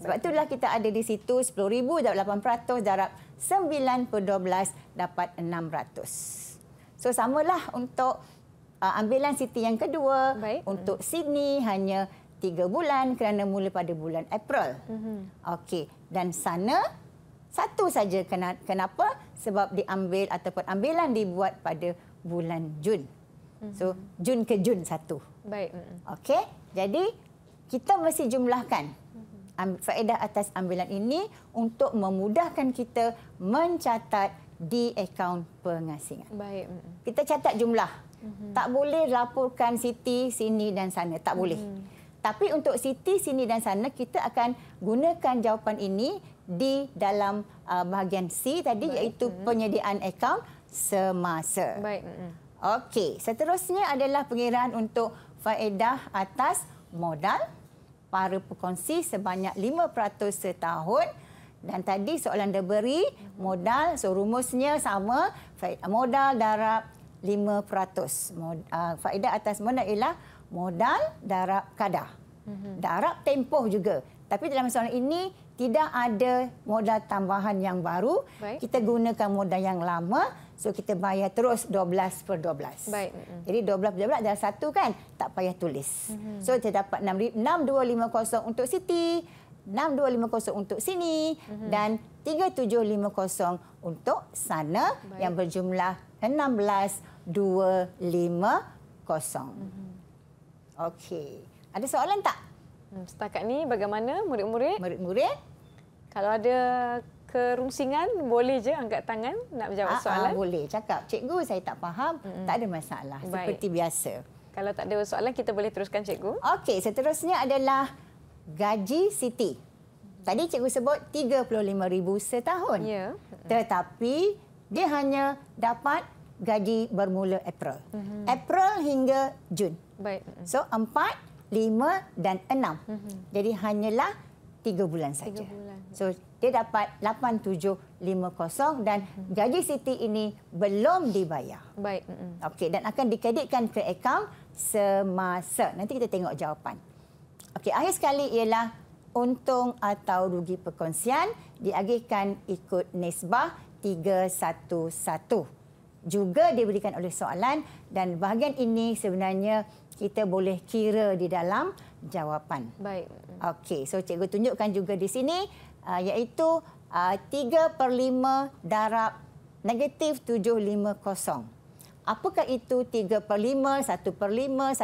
9. Sebab Baik. itulah kita ada di situ 10000 dapat 8% darab 9 per 12 dapat 600. So samalah untuk uh, ambilan siti yang kedua Baik. untuk hmm. Sydney hanya tiga bulan kerana mula pada bulan April. Mm-hmm. Okey, dan sana satu saja kenapa? Sebab diambil ataupun ambilan dibuat pada bulan Jun. Mm-hmm. So, Jun ke Jun satu. Baik. Okey, jadi kita mesti jumlahkan mhm. faedah atas ambilan ini untuk memudahkan kita mencatat di akaun pengasingan. Baik. Kita catat jumlah. Mm-hmm. Tak boleh laporkan Siti, sini dan sana. Tak mm-hmm. boleh. Mhm. Tapi untuk Siti sini dan sana kita akan gunakan jawapan ini di dalam uh, bahagian C tadi Baik. iaitu hmm. penyediaan akaun semasa. Baik. Hmm. Okey, seterusnya adalah pengiraan untuk faedah atas modal para perkongsi sebanyak 5% setahun dan tadi soalan dia beri hmm. modal so rumusnya sama modal darab 5%. Uh, faedah atas modal ialah modal darab kadar. Mhm. Darab tempoh juga. Tapi dalam soalan ini tidak ada modal tambahan yang baru. Baik. Kita gunakan modal yang lama. So kita bayar terus 12 per 12. Baik. Jadi 12 per 12 adalah satu kan? Tak payah tulis. Mhm. So kita dapat 6250 untuk Siti, 6250 untuk sini mhm. dan 3750 untuk sana Baik. yang berjumlah 16250. Mm-hmm. Okey. Ada soalan tak? Hmm, setakat ni bagaimana murid-murid? Murid-murid? Kalau ada kerungsingan boleh je angkat tangan nak jawab ah, ah, soalan. boleh cakap. Cikgu saya tak faham, Mm-mm. tak ada masalah Baik. seperti biasa. Kalau tak ada soalan kita boleh teruskan cikgu. Okey, seterusnya adalah gaji Siti. Tadi cikgu sebut 35000 setahun. Ya. Yeah. Tetapi dia hanya dapat gaji bermula April. Mm -hmm. April hingga Jun. Baik. So empat, lima dan enam, Mm -hmm. Jadi hanyalah tiga bulan saja. So dia dapat 8750 dan mm -hmm. gaji Siti ini belum dibayar. Baik. Mhm. Okey dan akan dikreditkan ke akaun semasa. Nanti kita tengok jawapan. Okey, akhir sekali ialah untung atau rugi perkongsian diagihkan ikut nisbah 311 juga diberikan oleh soalan dan bahagian ini sebenarnya kita boleh kira di dalam jawapan. Baik. Okey, so cikgu tunjukkan juga di sini uh, iaitu uh, 3/5 darab negatif 750. Apakah itu 3/5, 1/5, 1/5?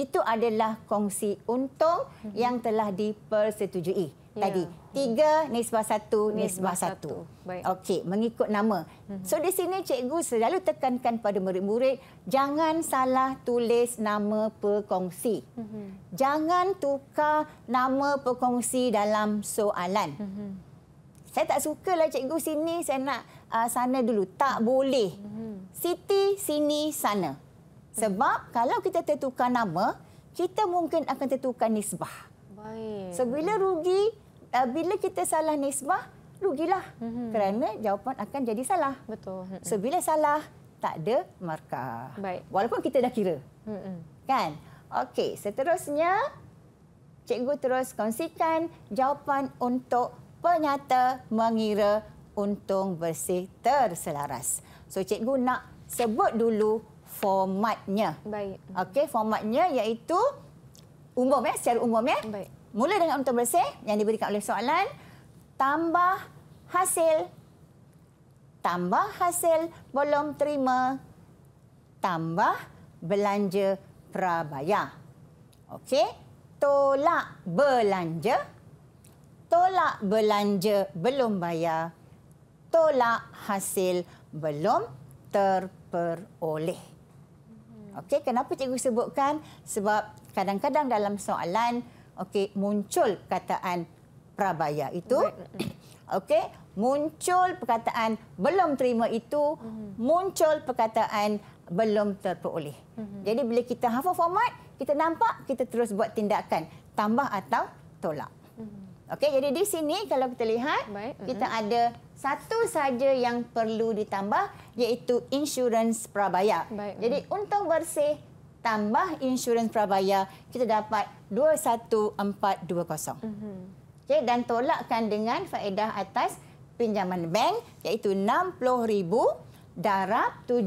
Itu adalah kongsi untung hmm. yang telah dipersetujui yeah. tadi. Mhm. Tiga nisbah satu, nisbah satu. Okey, mengikut nama. Mhm. So di sini cikgu selalu tekankan pada murid-murid, jangan salah tulis nama perkongsi. Mhm. Jangan tukar nama perkongsi dalam soalan. Saya tak suka lah cikgu sini, saya nak uh, sana dulu. Tak boleh. Siti, sini, sana. Sebab kalau kita tertukar nama, kita mungkin akan tertukar nisbah. Baik. So rugi, uh, bila kita salah nisbah, rugilah. Hmm. Kerana jawapan akan jadi salah. Betul. Hmm. So bila salah, tak ada markah. Baik. Walaupun kita dah kira. Hmm. Kan? Okey, seterusnya cikgu terus kongsikan jawapan untuk penyata mengira untung bersih terselaras. So cikgu nak sebut dulu formatnya. Baik. Okey, formatnya iaitu umum ya, secara umum ya. Baik mula dengan untung bersih yang diberikan oleh soalan tambah hasil tambah hasil belum terima tambah belanja prabayar okey tolak belanja tolak belanja belum bayar tolak hasil belum terperoleh hmm. okey kenapa cikgu sebutkan sebab kadang-kadang dalam soalan okey muncul kataan prabaya itu (clears throat) okey muncul perkataan belum terima itu mhm. muncul perkataan belum terperoleh mhm. jadi bila kita hafal format kita nampak kita terus buat tindakan tambah atau tolak mhm. okey jadi di sini kalau kita lihat Baik. kita ada satu saja yang perlu ditambah iaitu insurans prabayar. jadi untuk bersih tambah insurans prabayar, kita dapat 21420. Mm-hmm. Okey dan tolakkan dengan faedah atas pinjaman bank iaitu 60000 darab 7%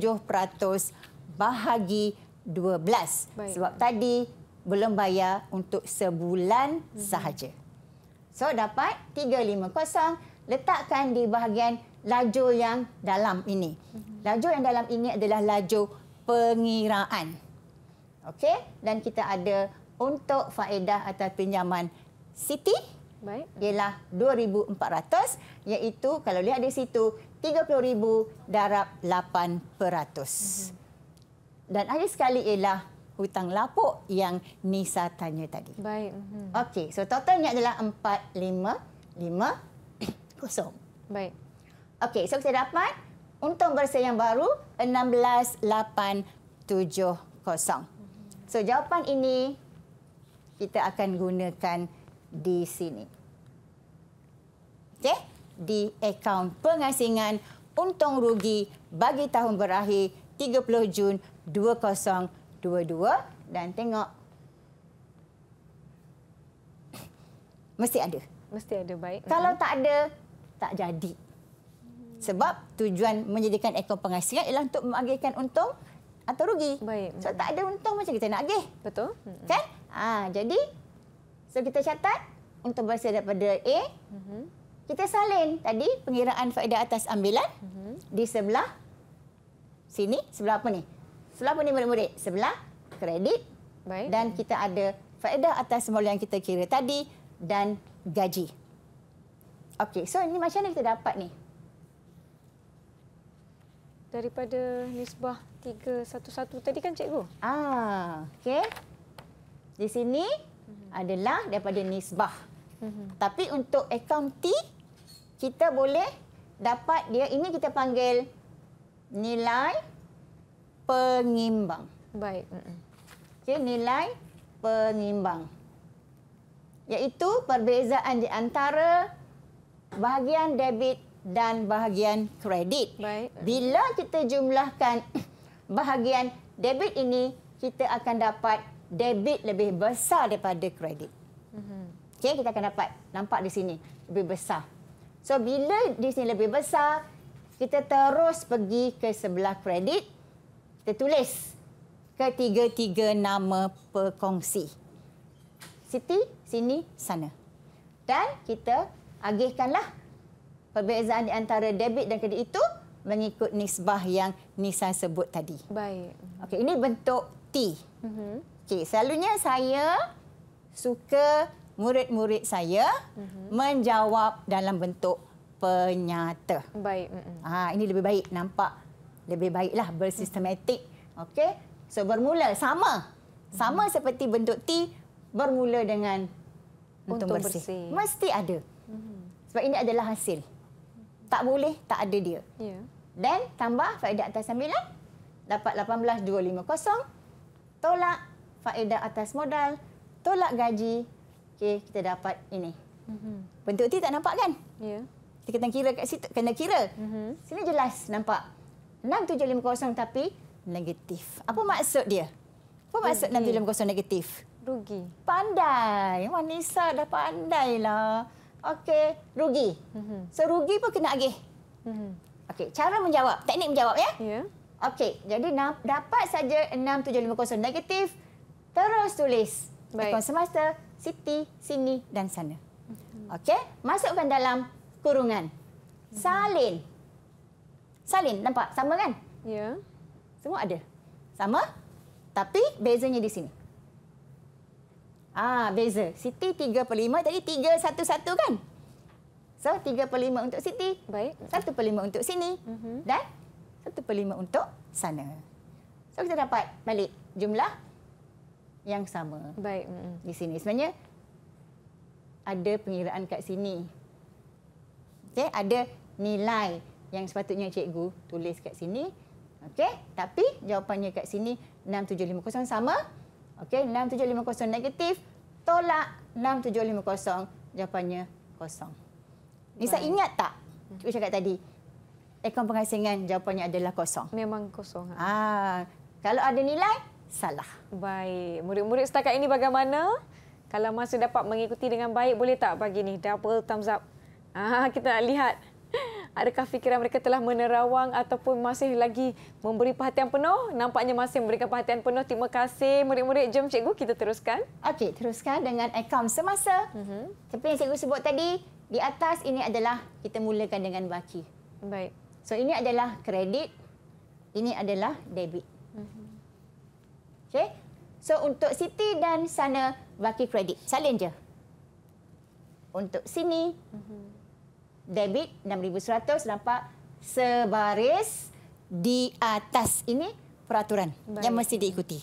bahagi 12. Baik. Sebab tadi belum bayar untuk sebulan mm-hmm. sahaja. So dapat 350 letakkan di bahagian laju yang dalam ini. Mhm. Laju yang dalam ini adalah laju pengiraan okey dan kita ada untuk faedah atau pinjaman Siti baik ialah 2400 iaitu kalau lihat di situ 30000 darab 800 mhm. dan akhir sekali ialah hutang lapuk yang Nisa tanya tadi. Baik. Mhm. Okey, so totalnya adalah 4550. Baik. Okey, so kita dapat untung bersih yang baru 16870. So jawapan ini kita akan gunakan di sini. Okey, di akaun pengasingan untung rugi bagi tahun berakhir 30 Jun 2022 dan tengok mesti ada. Mesti ada baik. Kalau tak ada, tak jadi. Sebab tujuan menjadikan akaun pengasingan ialah untuk membagikan untung atau rugi. Baik. Sebab tak ada untung macam kita nak agih. Betul. Hmm. Kan? Ha, jadi, so kita catat untung berhasil daripada A. Mm Kita salin tadi pengiraan faedah atas ambilan mm-hmm. di sebelah sini. Sebelah apa ni? Sebelah apa ni murid-murid? Sebelah kredit. Baik. Dan kita ada faedah atas semua yang kita kira tadi dan gaji. Okey, so ini macam mana kita dapat ni? daripada nisbah 311 tadi kan cikgu? Ah, okey. Di sini mhm. adalah daripada nisbah. Mm-hmm. Tapi untuk akaun T kita boleh dapat dia ini kita panggil nilai pengimbang. Baik. Okey, nilai pengimbang. Yaitu perbezaan di antara bahagian debit dan bahagian kredit. Baik. Bila kita jumlahkan (clears throat) bahagian debit ini, kita akan dapat debit lebih besar daripada kredit. Mhm. Okay, kita akan dapat nampak di sini lebih besar. So bila di sini lebih besar, kita terus pergi ke sebelah kredit. Kita tulis ketiga-tiga nama perkongsi. Siti, sini, sana. Dan kita agihkanlah perbezaan di antara debit dan kredit itu mengikut nisbah yang Nisa sebut tadi. Baik. Okey, ini bentuk T. Mm -hmm. Okey, selalunya saya suka murid-murid saya mm -hmm. menjawab dalam bentuk penyata. Baik. Ah, -hmm. ha, ini lebih baik nampak. Lebih baiklah bersistematik. Mhm. Okey. So bermula sama. Sama mm -hmm. seperti bentuk T bermula dengan untung, bersih. bersih. Mesti ada. Mm -hmm. Sebab ini adalah hasil tak boleh tak ada dia. Ya. Dan tambah faedah atas sambilan dapat 18250 tolak faedah atas modal tolak gaji okey kita dapat ini. Mhm. Bentuk ti tak nampak kan? Ya. Kita kena kira kat situ kena kira. Mhm. Sini jelas nampak 6750 tapi negatif. Apa maksud dia? Apa Rugi. maksud 6750 negatif? Rugi. Pandai. Wanisa dah pandailah okey, rugi. Mm-hmm. So rugi pun kena agih. Mm-hmm. Okey, cara menjawab, teknik menjawab ya. Yeah. Okey, jadi dapat saja 6750 negatif, terus tulis. Baik. Ekon semester, Siti, sini dan sana. Mhm. Okey, masukkan dalam kurungan. Mhm. Salin. Salin, nampak? Sama kan? Ya. Semua ada. Sama, tapi bezanya di sini. Ah, beza. Siti 3 per 5, jadi 3, 1, 1 kan? So, 3 per 5 untuk Siti, Baik. 1 per 5 untuk sini mm -hmm. dan 1 per 5 untuk sana. So, kita dapat balik jumlah yang sama Baik. Mhm. di sini. Sebenarnya, ada pengiraan kat sini. Okay? Ada nilai yang sepatutnya cikgu tulis kat sini. Okay? Tapi jawapannya kat sini 6750 sama. Okey, 6750 negatif, tolak 6750 jawapannya kosong. Nisa Baik. ingat tak? Cikgu cakap tadi. Akaun pengasingan jawapannya adalah kosong. Memang kosong. Ha. Ah, kalau ada nilai salah. Baik. Murid-murid setakat ini bagaimana? Kalau masih dapat mengikuti dengan baik boleh tak bagi ni double thumbs up. Ah, (laughs) kita nak lihat adakah fikiran mereka telah menerawang ataupun masih lagi memberi perhatian penuh? Nampaknya masih memberikan perhatian penuh. Terima kasih murid-murid. Jom cikgu kita teruskan. Okey, teruskan dengan akaun semasa. Mm-hmm. Seperti yang cikgu sebut tadi, di atas ini adalah kita mulakan dengan baki. Baik. So ini adalah kredit, ini adalah debit. Mm-hmm. Okey. So untuk Siti dan sana baki kredit. Salin je. Untuk sini, mhm debit 6100 nampak sebaris di atas ini peraturan Baik. yang mesti diikuti.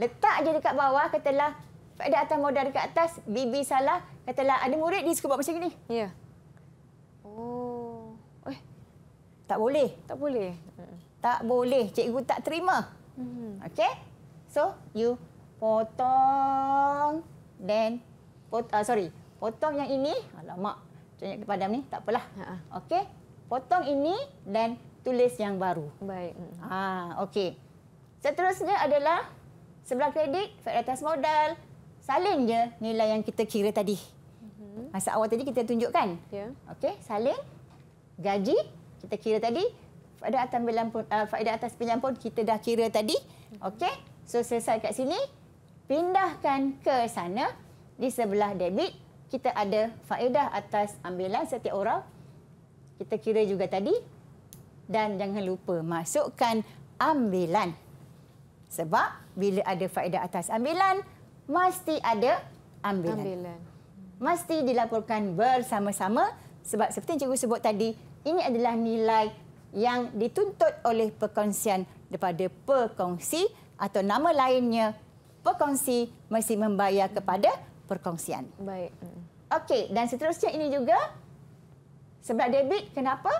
Letak aja dekat bawah katalah ada atas modal dekat atas BB salah katalah ada murid di suka buat macam ni. Ya. Oh. Eh. Tak boleh. Tak boleh. Tak boleh. Cikgu tak terima. Hmm. Okey. So you potong then pot uh, sorry. Potong yang ini. Alamak. Contohnya padam ni tak apalah. Ha, ha. Okey. Potong ini dan tulis yang baru. Baik. Mm. Ha, okey. Seterusnya adalah sebelah kredit, faedah atas modal, saling je nilai yang kita kira tadi. Mhm. Masa awal tadi kita tunjukkan. Ya. Okey, saling gaji kita kira tadi, faedah atas pinjam pun uh, faedah atas pinjam pun kita dah kira tadi. Mhm. Okey. So selesai kat sini, pindahkan ke sana di sebelah debit kita ada faedah atas ambilan setiap orang. Kita kira juga tadi. Dan jangan lupa masukkan ambilan. Sebab bila ada faedah atas ambilan, mesti ada ambilan. ambilan. Mesti dilaporkan bersama-sama sebab seperti yang cikgu sebut tadi, ini adalah nilai yang dituntut oleh perkongsian daripada perkongsi atau nama lainnya perkongsi mesti membayar kepada perkongsian. Baik. Mm. Okey, dan seterusnya ini juga sebab debit kenapa?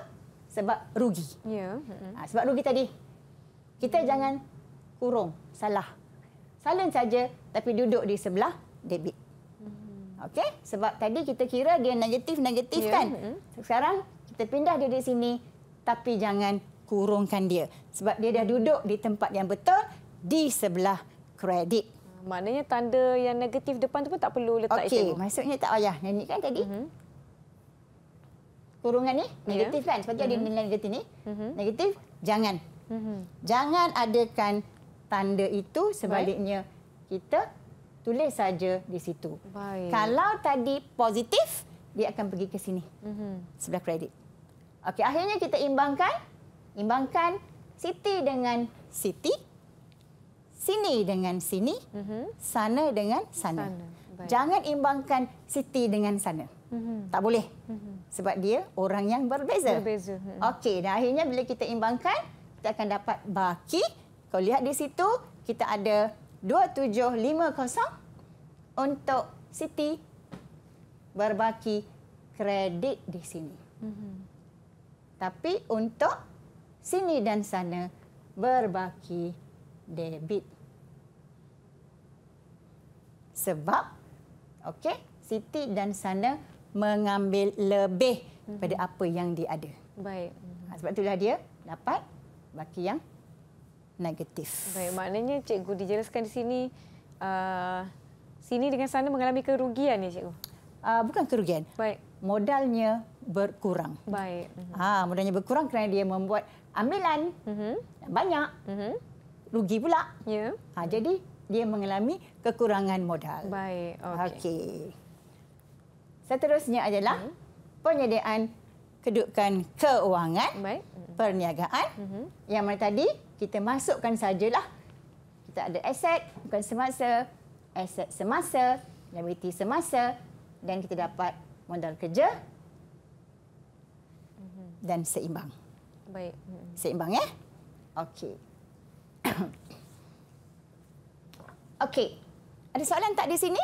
Sebab rugi. Ya. Ha, sebab rugi tadi. Kita ya. jangan kurung salah. Salin saja tapi duduk di sebelah debit. Mm. Okey, sebab tadi kita kira dia negatif-negatif ya. kan? Sekarang kita pindah dia di sini tapi jangan kurungkan dia sebab dia dah duduk di tempat yang betul di sebelah kredit. Maknanya tanda yang negatif depan tu pun tak perlu letak okay. isyarat. Maksudnya tak payah. Yang kan tadi. Mm -hmm. Kurungan ni ya. negatif yeah. kan? Sebab mm -hmm. ada mhm. nilai negatif ni. Mm -hmm. Negatif, jangan. Mm -hmm. Jangan adakan tanda itu sebaliknya Baik. kita tulis saja di situ. Baik. Kalau tadi positif, dia akan pergi ke sini. Mm -hmm. Sebelah kredit. Okey, akhirnya kita imbangkan. Imbangkan Siti dengan Siti. Mm -hmm sini dengan sini, mm -hmm. sana dengan sana. sana. Jangan imbangkan Siti dengan sana. Mm -hmm. Tak boleh. Mm -hmm. Sebab dia orang yang berbeza. berbeza. Mhm. Okey, dan akhirnya bila kita imbangkan, kita akan dapat baki. Kalau lihat di situ, kita ada 2750 untuk Siti berbaki kredit di sini. Mm -hmm. Tapi untuk sini dan sana berbaki debit. Mm sebab okey Siti dan Sana mengambil lebih hmm. pada apa yang dia ada. Baik. Ha, sebab itulah dia dapat baki yang negatif. Baik, maknanya cikgu dijelaskan di sini uh, sini dengan sana mengalami kerugian ya cikgu. Uh, bukan kerugian. Baik. Modalnya berkurang. Baik. Ha, modalnya berkurang kerana dia membuat amilan. Mhm. Banyak. Mhm. Rugi pula. Ya. Ha, jadi dia mengalami kekurangan modal. Baik. Okey. Okay. Seterusnya adalah hmm. penyediaan kedudukan keuangan. Baik. Perniagaan. Hmm. Yang mana tadi kita masukkan sajalah. Kita ada aset bukan semasa, aset semasa, liability semasa dan kita dapat modal kerja hmm. dan seimbang. Baik. Hmm. Seimbang ya? Okey. (clears throat) Okey. Ada soalan tak di sini?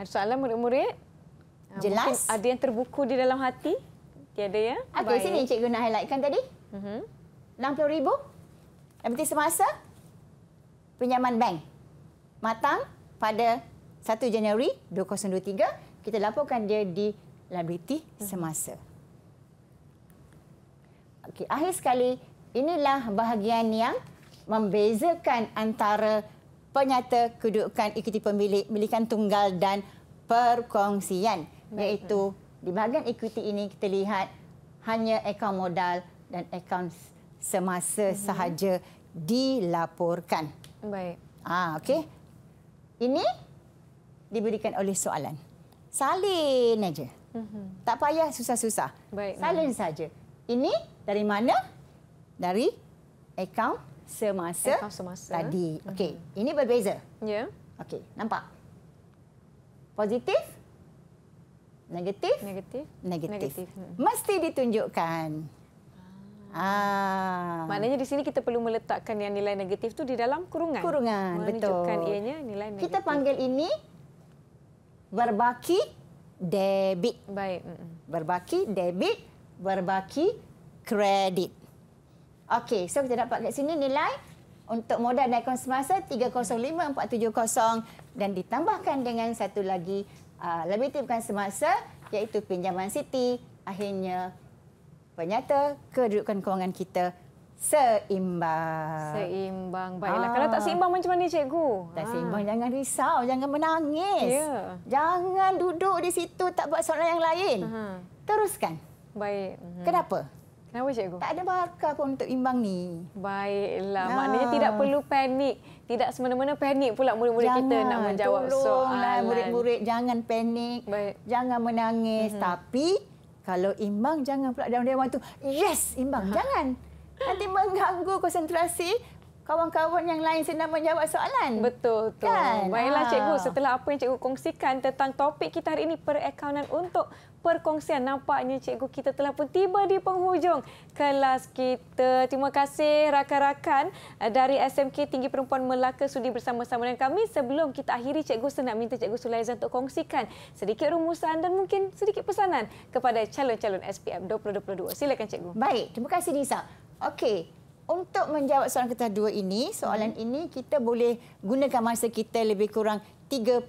Ada soalan murid-murid? Ah, Jelas. Mungkin ada yang terbuku di dalam hati? Tiada ya? Okey, sini cikgu nak highlightkan tadi. Mhm. RM60,000. Berarti semasa pinjaman bank matang pada 1 Januari 2023, kita laporkan dia di labriti mhm. semasa. Okey, akhir sekali, inilah bahagian yang membezakan antara penyata kedudukan ikuti pemilik milikan tunggal dan perkongsian iaitu di bahagian ikuti ini kita lihat hanya akaun modal dan akaun semasa mhm. sahaja dilaporkan. Baik. Ah okey. Ini diberikan oleh soalan. Salin saja. Mhm. Tak payah susah-susah. Baik. Salin saja. Ini dari mana? Dari akaun semasa, eh, semasa. tadi. Hmm. Okey, mm-hmm. ini berbeza. Ya. Yeah. Okey, nampak? Positif? Negatif? Negatif. Negatif. Negatif. Hmm. Mesti ditunjukkan. Ah. ah. Maknanya di sini kita perlu meletakkan yang nilai negatif tu di dalam kurungan. Kurungan, Menunjukkan betul. ianya nilai negatif. Kita panggil ini berbaki debit. Baik. Berbaki debit, berbaki kredit. Okey, so kita dapat kat sini nilai untuk modal naikkan semasa 305470 dan ditambahkan dengan satu lagi uh, lebih tipkan semasa iaitu pinjaman Siti akhirnya penyata kedudukan kewangan kita seimbang. Seimbang. Baiklah. Ah. Kalau tak seimbang macam mana cikgu? Tak ah. seimbang jangan risau, jangan menangis. Ya. Jangan duduk di situ tak buat soalan yang lain. Aha. Teruskan. Baik. Mhm. Kenapa? Kenapa cikgu? Tak ada markah pun untuk imbang ni. Baiklah. Ya. Maknanya tidak perlu panik. Tidak semena-mena panik pula murid-murid kita nak menjawab lah soalan. Murid-murid jangan panik. Baik. Jangan menangis. Mm -hmm. Tapi kalau imbang jangan pula dalam dewan tu. Yes, imbang. Ha. Jangan. Nanti mengganggu konsentrasi kawan-kawan yang lain sedang menjawab soalan. Betul tu. Kan? Baiklah ah. cikgu, setelah apa yang cikgu kongsikan tentang topik kita hari ini perakaunan untuk perkongsian. Nampaknya cikgu kita telah pun tiba di penghujung kelas kita. Terima kasih rakan-rakan dari SMK Tinggi Perempuan Melaka sudi bersama-sama dengan kami. Sebelum kita akhiri, cikgu saya nak minta cikgu Sulaiza untuk kongsikan sedikit rumusan dan mungkin sedikit pesanan kepada calon-calon SPM 2022. Silakan cikgu. Baik, terima kasih Nisa. Okey, untuk menjawab soalan kita dua ini, soalan hmm. ini kita boleh gunakan masa kita lebih kurang 37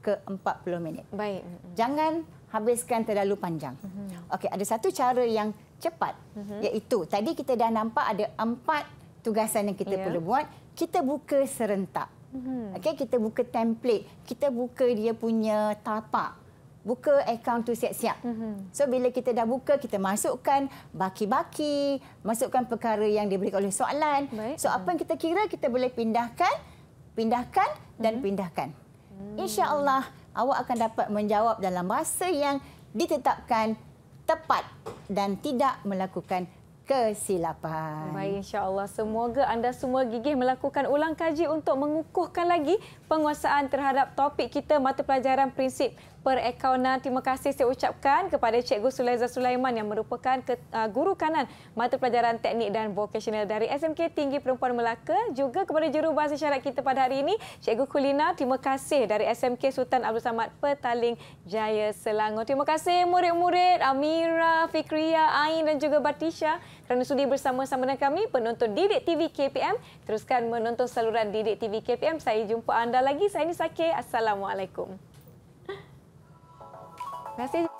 ke 40 minit. Baik. Jangan habiskan terlalu panjang. Mm-hmm. Okey, ada satu cara yang cepat mm-hmm. iaitu tadi kita dah nampak ada empat tugasan yang kita ya. perlu buat. Kita buka serentak. Mm-hmm. Okey, kita buka template, kita buka dia punya tapak. Buka akaun tu siap-siap. So bila kita dah buka, kita masukkan baki-baki, masukkan perkara yang diberi oleh soalan. Baik. So apa yang kita kira kita boleh pindahkan, pindahkan dan pindahkan. Uh-huh. InsyaAllah awak akan dapat menjawab dalam masa yang ditetapkan tepat dan tidak melakukan kesilapan. Baik, insyaAllah. Semoga anda semua gigih melakukan ulang kaji untuk mengukuhkan lagi penguasaan terhadap topik kita mata pelajaran prinsip per akaunan. Terima kasih saya ucapkan kepada Cikgu Sulaiza Sulaiman yang merupakan uh, guru kanan mata pelajaran teknik dan vokasional dari SMK Tinggi Perempuan Melaka. Juga kepada jurubahasa syarat kita pada hari ini, Cikgu Kulina. Terima kasih dari SMK Sultan Abdul Samad Petaling Jaya Selangor. Terima kasih murid-murid Amira, Fikria, Ain dan juga Batisha kerana sudi bersama-sama dengan kami penonton Didik TV KPM. Teruskan menonton saluran Didik TV KPM. Saya jumpa anda lagi. Saya ini Sake. Assalamualaikum. Gracias.